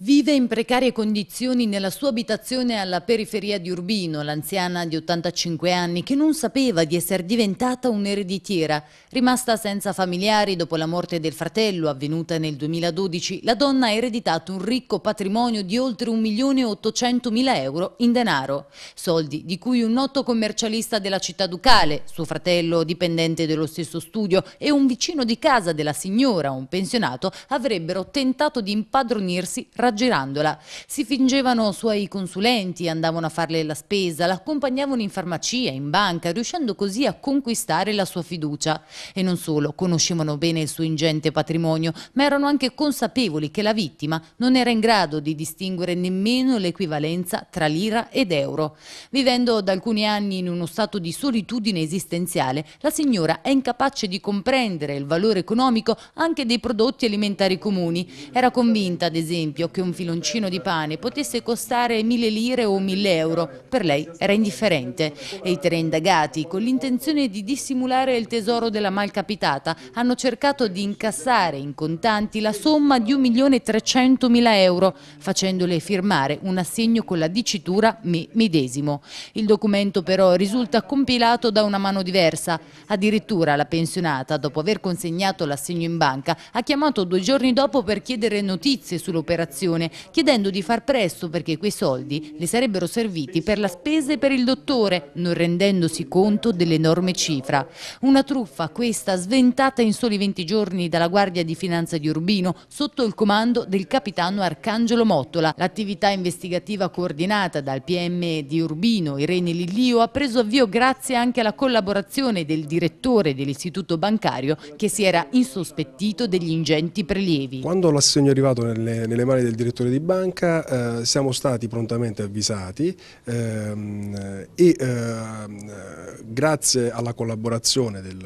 Vive in precarie condizioni nella sua abitazione alla periferia di Urbino, l'anziana di 85 anni che non sapeva di essere diventata un'ereditiera. Rimasta senza familiari dopo la morte del fratello avvenuta nel 2012, la donna ha ereditato un ricco patrimonio di oltre 1.800.000 euro in denaro, soldi di cui un noto commercialista della città ducale, suo fratello dipendente dello stesso studio e un vicino di casa della signora, un pensionato, avrebbero tentato di impadronirsi rapidamente raggirandola. Si fingevano suoi consulenti, andavano a farle la spesa, l'accompagnavano in farmacia, in banca, riuscendo così a conquistare la sua fiducia. E non solo, conoscevano bene il suo ingente patrimonio, ma erano anche consapevoli che la vittima non era in grado di distinguere nemmeno l'equivalenza tra lira ed euro. Vivendo da alcuni anni in uno stato di solitudine esistenziale, la signora è incapace di comprendere il valore economico anche dei prodotti alimentari comuni. Era convinta, ad esempio, che un filoncino di pane potesse costare mille lire o mille euro, per lei era indifferente. E i tre indagati, con l'intenzione di dissimulare il tesoro della malcapitata, hanno cercato di incassare in contanti la somma di 1.300.000 euro, facendole firmare un assegno con la dicitura me medesimo. Il documento però risulta compilato da una mano diversa. Addirittura la pensionata, dopo aver consegnato l'assegno in banca, ha chiamato due giorni dopo per chiedere notizie sull'operazione associazione chiedendo di far presto perché quei soldi le sarebbero serviti per la spesa e per il dottore, non rendendosi conto dell'enorme cifra. Una truffa questa sventata in soli 20 giorni dalla Guardia di Finanza di Urbino sotto il comando del capitano Arcangelo Mottola. L'attività investigativa coordinata dal PM di Urbino, Irene Lillio, ha preso avvio grazie anche alla collaborazione del direttore dell'istituto bancario che si era insospettito degli ingenti prelievi. Quando l'assegno è arrivato nelle, nelle mani del direttore di banca, eh, siamo stati prontamente avvisati ehm, e ehm, grazie alla collaborazione del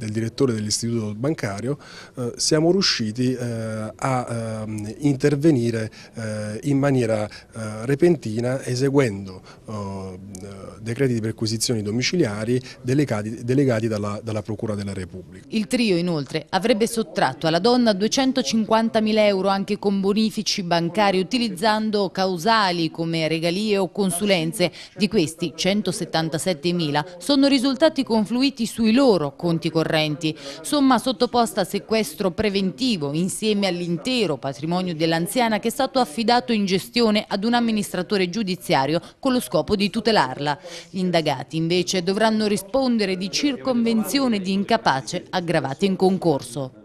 del direttore dell'istituto bancario, eh, siamo riusciti eh, a ehm, eh, intervenire in maniera eh, repentina eseguendo oh, eh, decreti di perquisizioni domiciliari delegati, delegati dalla, dalla, Procura della Repubblica. Il trio inoltre avrebbe sottratto alla donna 250.000 euro anche con bonifici bancari utilizzando causali come regalie o consulenze. Di questi 177.000 sono risultati confluiti sui loro conti correnti correnti, somma sottoposta a sequestro preventivo insieme all'intero patrimonio dell'anziana che è stato affidato in gestione ad un amministratore giudiziario con lo scopo di tutelarla. Gli indagati invece dovranno rispondere di circonvenzione di incapace aggravata in concorso.